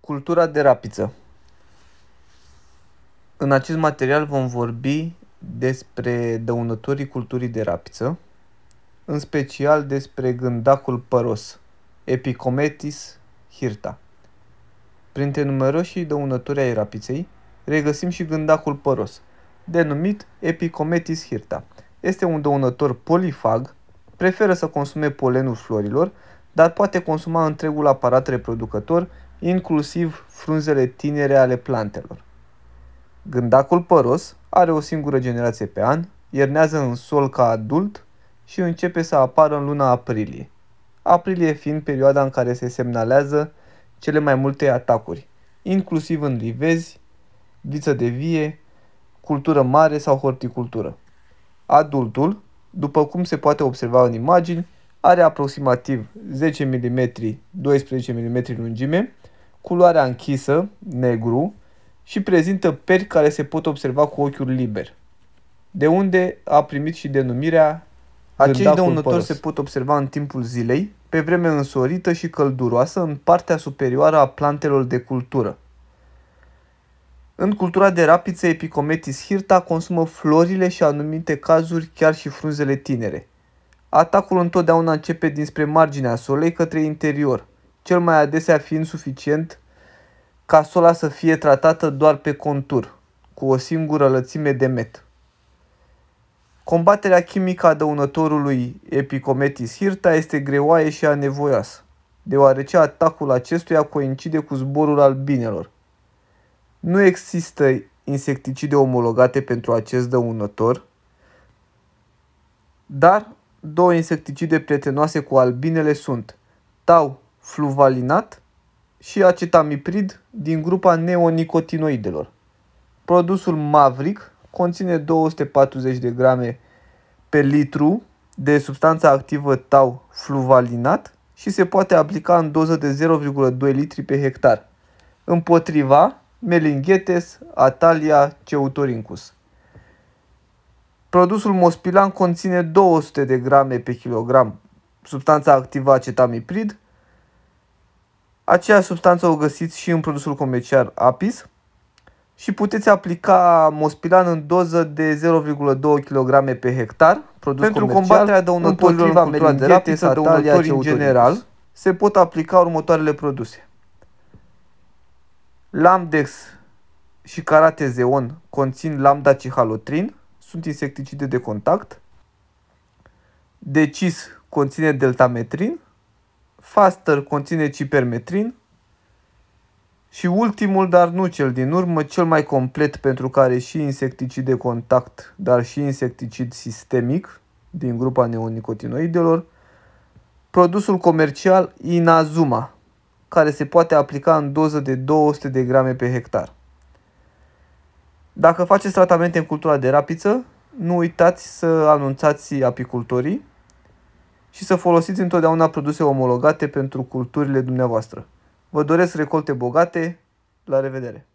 Cultura de rapiță În acest material vom vorbi despre dăunătorii culturii de rapiță, în special despre gândacul păros, Epicometis hirta. Printre numeroșii dăunători ai rapiței, regăsim și gândacul păros, denumit Epicometis hirta. Este un dăunător polifag, preferă să consume polenul florilor, dar poate consuma întregul aparat reproducător inclusiv frunzele tinere ale plantelor. Gândacul păros are o singură generație pe an, iernează în sol ca adult și începe să apară în luna aprilie. Aprilie fiind perioada în care se semnalează cele mai multe atacuri, inclusiv în livezi, viță de vie, cultură mare sau horticultură. Adultul, după cum se poate observa în imagini, are aproximativ 10 mm, 12 mm lungime, culoarea închisă, negru, și prezintă peri care se pot observa cu ochiul liber, de unde a primit și denumirea acești dăunători se pot observa în timpul zilei, pe vreme însorită și călduroasă în partea superioară a plantelor de cultură. În cultura de rapiță, Epicometis hirta consumă florile și anumite cazuri chiar și frunzele tinere. Atacul întotdeauna începe dinspre marginea solei către interior, cel mai adesea fiind suficient ca sola să fie tratată doar pe contur, cu o singură lățime de met. Combaterea chimică a dăunătorului Epicometis hirta este greoaie și anevoioasă, deoarece atacul acestuia coincide cu zborul albinelor. Nu există insecticide omologate pentru acest dăunător, dar două insecticide prietenoase cu albinele sunt tau fluvalinat și acetamiprid din grupa neonicotinoidelor. Produsul Mavric conține 240 de grame pe litru de substanța activă tau fluvalinat și se poate aplica în doză de 0,2 litri pe hectar. Împotriva Melinghetes atalia ceutorincus. Produsul Mospilan conține 200 de grame pe kilogram substanța activă acetamiprid Aceeași substanță o găsiți și în produsul comercial Apis și puteți aplica Mospilan în doză de 0,2 kg pe hectar produs pentru combaterea dăunătorilor în cultura de rapiță, sau dăunătorii în general, se pot aplica următoarele produse. Lamdex și Karatezeon conțin lambda cihalotrin, sunt insecticide de contact. Decis conține deltametrin Faster conține cipermetrin și ultimul, dar nu cel din urmă, cel mai complet pentru care și insecticid de contact, dar și insecticid sistemic din grupa neonicotinoidelor, produsul comercial Inazuma, care se poate aplica în doză de 200 de grame pe hectar. Dacă faceți tratamente în cultura de rapiță, nu uitați să anunțați apicultorii și să folosiți întotdeauna produse omologate pentru culturile dumneavoastră. Vă doresc recolte bogate. La revedere!